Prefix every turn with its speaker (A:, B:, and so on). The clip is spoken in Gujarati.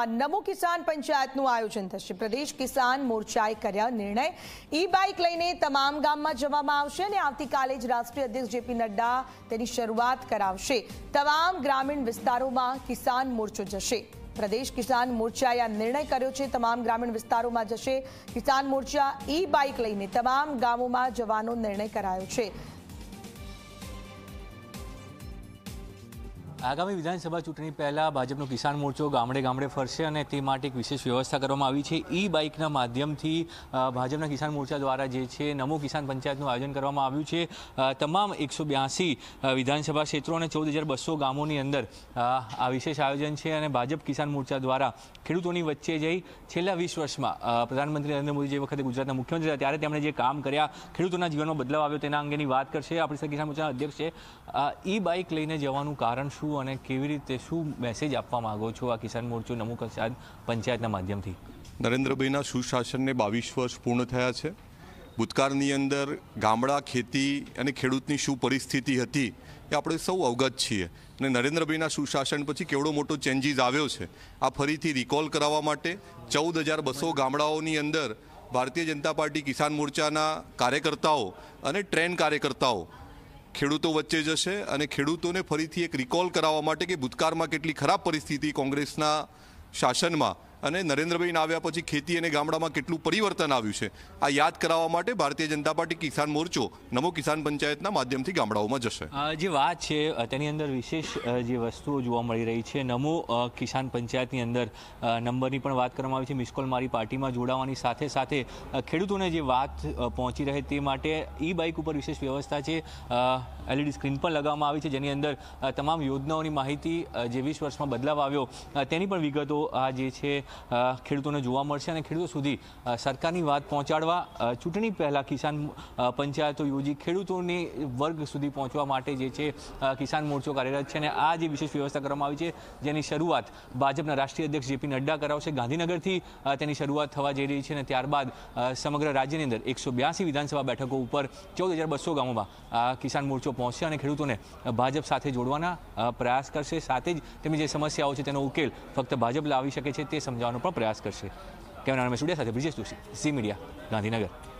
A: નમો કિસાન પંચાયતનું આયોજન થશે પ્રદેશ કિસાન મોરચાએ કર્યા નિર્ણય ઈ બાઇક લઈને તમામ ગામમાં જવામાં આવશે અને આવતીકાલે જ રાષ્ટ્રીય અધ્યક્ષ જેપી નડ્ડા તેની શરૂઆત કરાવશે તમામ ગ્રામીણ વિસ્તારોમાં કિસાન મોરચો જશે પ્રદેશ કિસાન મોરચાએ આ નિર્ણય કર્યો છે તમામ ગ્રામીણ વિસ્તારોમાં જશે કિસાન મોરચા ઈ બાઇક લઈને તમામ ગામોમાં જવાનો નિર્ણય કરાયો છે
B: આગામી વિધાનસભા ચૂંટણી પહેલાં ભાજપનો કિસાન મોરચો ગામડે ગામડે ફરશે અને તે માટે એક વિશેષ વ્યવસ્થા કરવામાં આવી છે ઈ બાઇકના માધ્યમથી ભાજપના કિસાન મોરચા દ્વારા જે છે નમો કિસાન પંચાયતનું આયોજન કરવામાં આવ્યું છે તમામ એકસો બ્યાસી વિધાનસભા ક્ષેત્રો અને ચૌદ હજાર બસો ગામોની અંદર આ વિશેષ આયોજન છે અને ભાજપ કિસાન મોરચા દ્વારા ખેડૂતોની વચ્ચે જઈ છેલ્લા વીસ વર્ષમાં પ્રધાનમંત્રી નરેન્દ્ર મોદી જે વખતે ગુજરાતના મુખ્યમંત્રી હતા ત્યારે તેમણે જે કામ કર્યા ખેડૂતોના જીવનમાં બદલાવ આવ્યો તેના અંગેની વાત કરશે આપણી સાથે કિસાન મોરચાના અધ્યક્ષ છે ઈ બાઇક લઈને જવાનું કારણ શું શું અને કેવી રીતે શું મેસેજ આપવા માંગો છો આ કિસાન મોરચો નમો
C: કસાદ પંચાયતના માધ્યમથી નરેન્દ્રભાઈના સુશાસનને બાવીસ વર્ષ પૂર્ણ થયા છે ભૂતકાળની અંદર ગામડા ખેતી અને ખેડૂતની શું પરિસ્થિતિ હતી એ આપણે સૌ અવગત છીએ અને નરેન્દ્રભાઈના સુશાસન પછી કેવડો મોટો ચેન્જીસ આવ્યો છે આ ફરીથી રિકોલ કરાવવા માટે ચૌદ હજાર બસો ગામડાઓની અંદર ભારતીય જનતા પાર્ટી કિસાન મોરચાના કાર્યકર્તાઓ અને ટ્રેન કાર્યકર્તાઓ ખેડૂતો વચ્ચે જશે અને ખેડૂતોને ફરીથી એક રિકોલ કરાવવા માટે કે ભૂતકાળમાં કેટલી ખરાબ પરિસ્થિતિ કોંગ્રેસના શાસનમાં અને નરેન્દ્રભાઈને આવ્યા પછી ખેતી અને ગામડામાં કેટલું પરિવર્તન આવ્યું છે આ યાદ કરાવવા માટે ભારતીય જનતા પાર્ટી કિસાન મોરચો નમો કિસાન પંચાયતના માધ્યમથી ગામડાઓમાં જશે
B: જે વાત છે તેની અંદર વિશેષ જે વસ્તુઓ જોવા મળી રહી છે નમો કિસાન પંચાયતની અંદર નંબરની પણ વાત કરવામાં આવી છે મિસકોલ મારી પાર્ટીમાં જોડાવાની સાથે સાથે ખેડૂતોને જે વાત પહોંચી રહે તે માટે ઈ બાઇક ઉપર વિશેષ વ્યવસ્થા છે એલઈડી સ્ક્રીન પણ લગાવવામાં આવી છે જેની અંદર તમામ યોજનાઓની માહિતી જે વીસ વર્ષમાં બદલાવ આવ્યો તેની પણ વિગતો આ જે છે ખેડૂતોને જોવા મળશે અને ખેડૂતો સુધી સરકારની વાત પહોંચાડવા ચૂંટણી પહેલાં કિસાન પંચાયતો યોજી ખેડૂતોને વર્ગ સુધી પહોંચવા માટે જે છે કિસાન મોરચો કાર્યરત છે અને આ જે વિશેષ વ્યવસ્થા કરવામાં આવી છે જેની શરૂઆત ભાજપના રાષ્ટ્રીય અધ્યક્ષ જેપી નડ્ડા કરાવશે ગાંધીનગરથી તેની શરૂઆત થવા જઈ રહી છે અને ત્યારબાદ સમગ્ર રાજ્યની અંદર એકસો બ્યાસી વિધાનસભા બેઠકો ઉપર ચૌદ હજાર બસો ગામોમાં કિસાન મોરચો પહોંચશે અને ખેડૂતોને ભાજપ સાથે જોડવાના પ્રયાસ કરશે સાથે જ તેમની જે સમસ્યાઓ છે તેનો ઉકેલ ફક્ત ભાજપ લાવી શકે છે તે સમજાવ Ζήμηρια, Ζήμηρια, Ζήμηρια, Ζήμηρια, Ζήμηρια, Ζήμηρια, Ζήμηρια, Ζήμηρια, Ζήμηρια,